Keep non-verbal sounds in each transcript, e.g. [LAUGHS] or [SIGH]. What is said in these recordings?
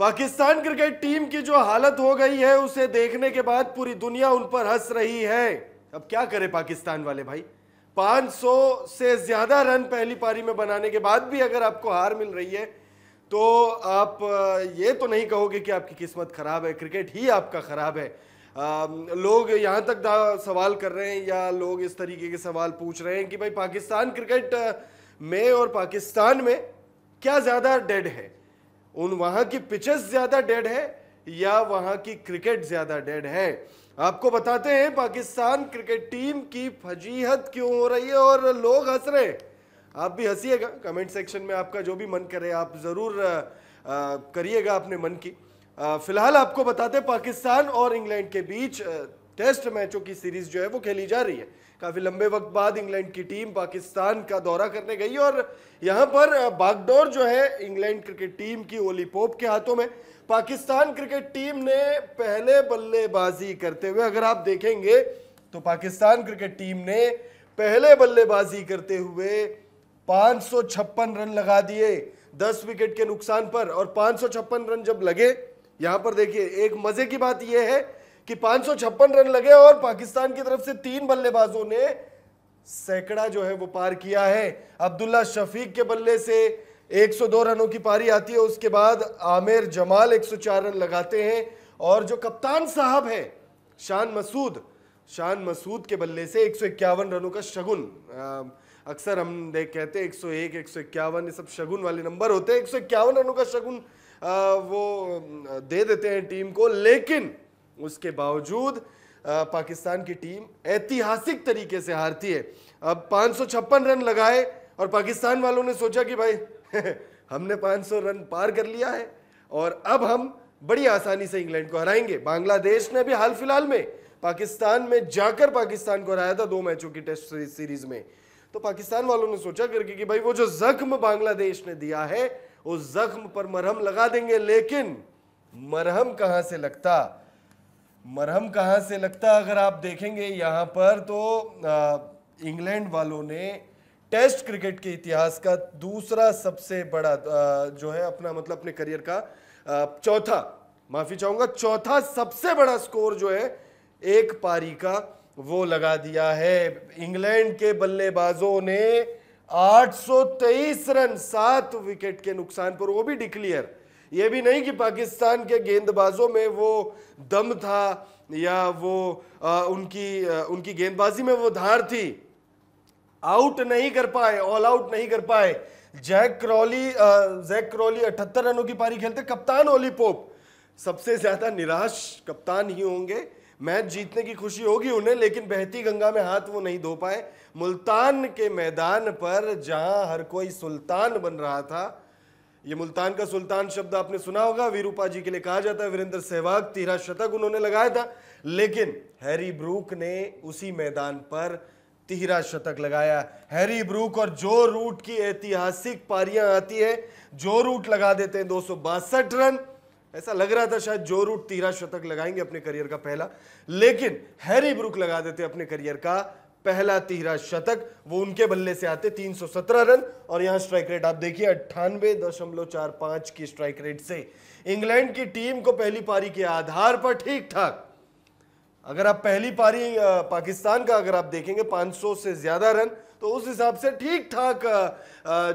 Pakistan cricket team की जो हालत हो गई है उसे देखने के बाद पूरी दुनिया उन पर हंस रही है अब क्या करे पाकिस्तान वाले भाई 500 से ज़्यादा रन पहली पारी में बनाने के बाद भी अगर आपको हार मिल रही है तो आप ये तो नहीं कहोगे कि आपकी किस्मत ख़राब है क्रिकेट ही आपका ख़राब है आ, लोग यहाँ तक सवाल कर रहे हैं या लोग इस तरीके के सवाल पूछ रहे हैं कि भाई पाकिस्तान क्रिकेट में और पाकिस्तान में क्या ज़्यादा डेड है उन वहां की पिचेस ज़्यादा डेड है या वहां की क्रिकेट ज़्यादा डेड है आपको बताते हैं पाकिस्तान क्रिकेट टीम की फजीहत क्यों हो रही है और लोग हंस रहे हैं आप भी हंसीएगा कमेंट सेक्शन में आपका जो भी मन करे आप ज़रूर करिएगा अपने मन की फिलहाल आपको बताते हैं पाकिस्तान और इंग्लैंड के बीच टेस्ट मैचों की सीरीज़ जो है वो खेली जा रही है काफ़ी लंबे वक्त बाद इंग्लैंड की टीम पाकिस्तान का दौरा करने गई और यहाँ पर बागडोर जो है इंग्लैंड क्रिकेट टीम की ओली पोप के हाथों में पाकिस्तान क्रिकेट टीम ने पहले बल्लेबाजी करते हुए अगर आप देखेंगे तो पाकिस्तान क्रिकेट टीम ने पहले बल्लेबाजी करते हुए पांच रन लगा दिए 10 विकेट के नुकसान पर और पांच रन जब लगे यहां पर देखिए एक मजे की बात यह है कि पांच रन लगे और पाकिस्तान की तरफ से तीन बल्लेबाजों ने सैकड़ा जो है वो पार किया है अब्दुल्ला शफीक के बल्ले से 102 रनों की पारी आती है उसके बाद आमिर जमाल 104 रन लगाते हैं और जो कप्तान साहब है शान मसूद शान मसूद के बल्ले से एक रनों का शगुन अक्सर हम देख कहते हैं 101, 151 ये सब शगुन वाले नंबर होते हैं एक रनों का शगुन आ, वो दे देते हैं टीम को लेकिन उसके बावजूद पाकिस्तान की टीम ऐतिहासिक तरीके से हारती है अब पाँच रन लगाए और पाकिस्तान वालों ने सोचा कि भाई [LAUGHS] हमने 500 रन पार कर लिया है और अब हम बड़ी आसानी से इंग्लैंड को हराएंगे बांग्लादेश ने भी हाल फिलहाल में पाकिस्तान में जाकर पाकिस्तान को हराया था दो मैचों की टेस्ट सीरीज में तो पाकिस्तान वालों ने सोचा करके कि भाई वो जो जख्म बांग्लादेश ने दिया है उस जख्म पर मरहम लगा देंगे लेकिन मरहम कहां से लगता मरहम कहाँ से लगता अगर आप देखेंगे यहाँ पर तो इंग्लैंड वालों ने टेस्ट क्रिकेट के इतिहास का दूसरा सबसे बड़ा जो है अपना मतलब अपने करियर का चौथा माफी चाहूंगा चौथा सबसे बड़ा स्कोर जो है एक पारी का वो लगा दिया है इंग्लैंड के बल्लेबाजों ने 823 रन सात विकेट के नुकसान पर वो भी डिक्लियर ये भी नहीं कि पाकिस्तान के गेंदबाजों में वो दम था या वो आ, उनकी आ, उनकी गेंदबाजी में वो धार थी आउट नहीं कर पाए ऑल आउट नहीं कर पाए जैक क्रॉली जैक क्रॉली अठहत्तर रनों की पारी खेलते कप्तान ओली पोप सबसे ज़्यादा निराश कप्तान ही होंगे मैच जीतने की खुशी होगी उन्हें लेकिन बहती गंगा में हाथ वो नहीं धो पाए मुल्तान के मैदान पर जहां हर कोई सुल्तान बन रहा था ये मुल्तान का सुल्तान शब्द आपने सुना होगा वीरूपा जी के लिए कहा जाता है वीरेंद्र सहवाग तेरह शतक उन्होंने लगाया था लेकिन हैरी ब्रूक ने उसी मैदान पर तिहरा शतक लगाया हैरी ब्रूक और जो रूट की ऐतिहासिक पारियां आती है जो रूट लगा देते हैं दो रन ऐसा लग रहा था शायद जो रूट तिहरा शतक लगाएंगे अपने करियर का पहला लेकिन हैरी ब्रूक लगा देते अपने करियर का पहला तिहरा शतक वो उनके बल्ले से आते 317 रन और यहां स्ट्राइक रेट आप देखिए अट्ठानवे दशमलव चार पांच की स्ट्राइक रेट से इंग्लैंड की टीम को पहली पारी के आधार पर ठीक ठाक अगर आप पहली पारी पाकिस्तान का अगर आप देखेंगे 500 से ज़्यादा रन तो उस हिसाब से ठीक ठाक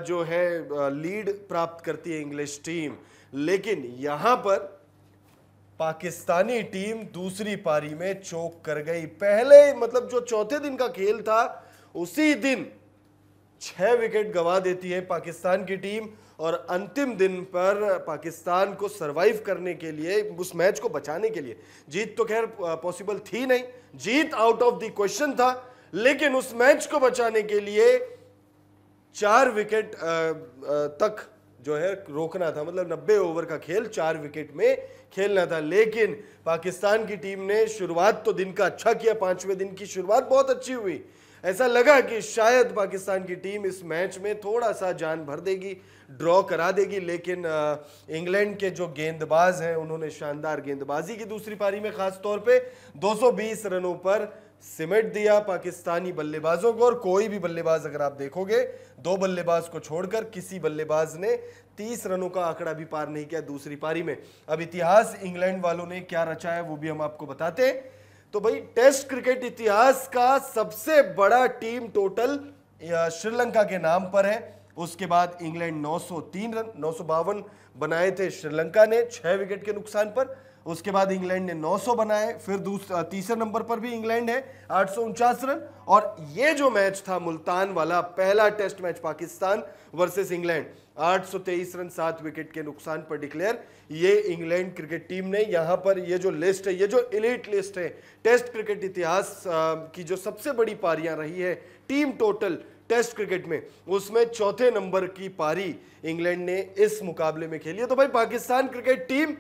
जो है लीड प्राप्त करती है इंग्लिश टीम लेकिन यहां पर पाकिस्तानी टीम दूसरी पारी में चौक कर गई पहले मतलब जो चौथे दिन का खेल था उसी दिन छह विकेट गवा देती है पाकिस्तान की टीम और अंतिम दिन पर पाकिस्तान को सरवाइव करने के लिए उस मैच को बचाने के लिए जीत तो खैर पॉसिबल थी नहीं जीत आउट ऑफ द क्वेश्चन था लेकिन उस मैच को बचाने के लिए चार विकेट तक जो है रोकना था मतलब 90 ओवर का खेल चार विकेट में खेलना था लेकिन पाकिस्तान की टीम ने शुरुआत तो दिन का अच्छा किया पांचवें दिन की शुरुआत बहुत अच्छी हुई ऐसा लगा कि शायद पाकिस्तान की टीम इस मैच में थोड़ा सा जान भर देगी ड्रॉ करा देगी लेकिन इंग्लैंड के जो गेंदबाज हैं उन्होंने शानदार गेंदबाजी की दूसरी पारी में खास तौर पे 220 रनों पर सिमेट दिया पाकिस्तानी बल्लेबाजों को और कोई भी बल्लेबाज अगर आप देखोगे दो बल्लेबाज को छोड़कर किसी बल्लेबाज ने तीस रनों का आंकड़ा भी पार नहीं किया दूसरी पारी में अब इतिहास इंग्लैंड वालों ने क्या रचा है वो भी हम आपको बताते हैं तो भाई टेस्ट क्रिकेट इतिहास का सबसे बड़ा टीम टोटल श्रीलंका के नाम पर है उसके बाद इंग्लैंड 903 रन नौ बनाए थे श्रीलंका ने छह विकेट के नुकसान पर उसके बाद इंग्लैंड ने 900 बनाए फिर तीसरे नंबर पर भी इंग्लैंड है आठ रन और ये जो मैच था मुल्तान वाला पहला test match Pakistan versus England 823 run सात विकेट के नुकसान पर डिक्लेयर ये इंग्लैंड क्रिकेट टीम ने यहाँ पर ये जो लिस्ट है ये जो इलेट लिस्ट है टेस्ट क्रिकेट इतिहास की जो सबसे बड़ी पारियां रही है टीम टोटल टेस्ट क्रिकेट में उसमें चौथे नंबर की पारी इंग्लैंड ने इस मुकाबले में खेली है तो भाई पाकिस्तान क्रिकेट टीम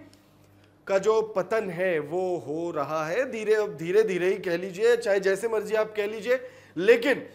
का जो पतन है वो हो रहा है धीरे धीरे धीरे ही कह लीजिए चाहे जैसे मर्जी आप कह लीजिए लेकिन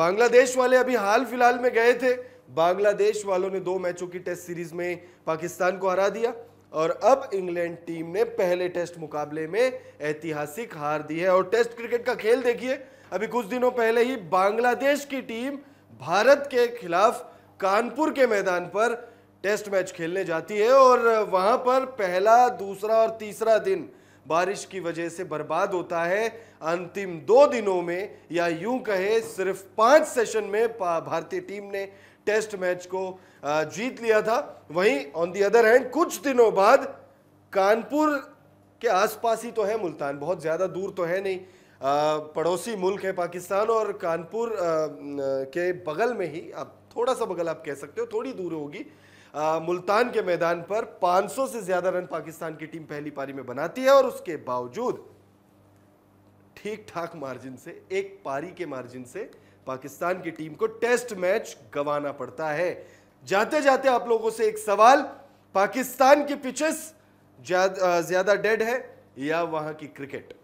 बांग्लादेश वाले अभी हाल फिलहाल में गए थे बांग्लादेश वालों ने दो मैचों की टेस्ट सीरीज में पाकिस्तान को हरा दिया और अब इंग्लैंड टीम ने पहले टेस्ट मुकाबले में ऐतिहासिक हार दी है और टेस्ट क्रिकेट का खेल देखिए अभी कुछ दिनों पहले ही बांग्लादेश की टीम भारत के खिलाफ कानपुर के मैदान पर टेस्ट मैच खेलने जाती है और वहाँ पर पहला दूसरा और तीसरा दिन बारिश की वजह से बर्बाद होता है अंतिम दो दिनों में या यूं कहे सिर्फ पांच सेशन में भारतीय टीम ने टेस्ट मैच को जीत लिया था वहीं ऑन दी अदर हैंड कुछ दिनों बाद कानपुर के आसपास ही तो है मुल्तान बहुत ज़्यादा दूर तो है नहीं पड़ोसी मुल्क है पाकिस्तान और कानपुर के बगल में ही आप थोड़ा सा बगल आप कह सकते हो थोड़ी दूर होगी आ, मुल्तान के मैदान पर 500 से ज्यादा रन पाकिस्तान की टीम पहली पारी में बनाती है और उसके बावजूद ठीक ठाक मार्जिन से एक पारी के मार्जिन से पाकिस्तान की टीम को टेस्ट मैच गंवाना पड़ता है जाते जाते आप लोगों से एक सवाल पाकिस्तान की पिचेस ज्यादा डेड है या वहां की क्रिकेट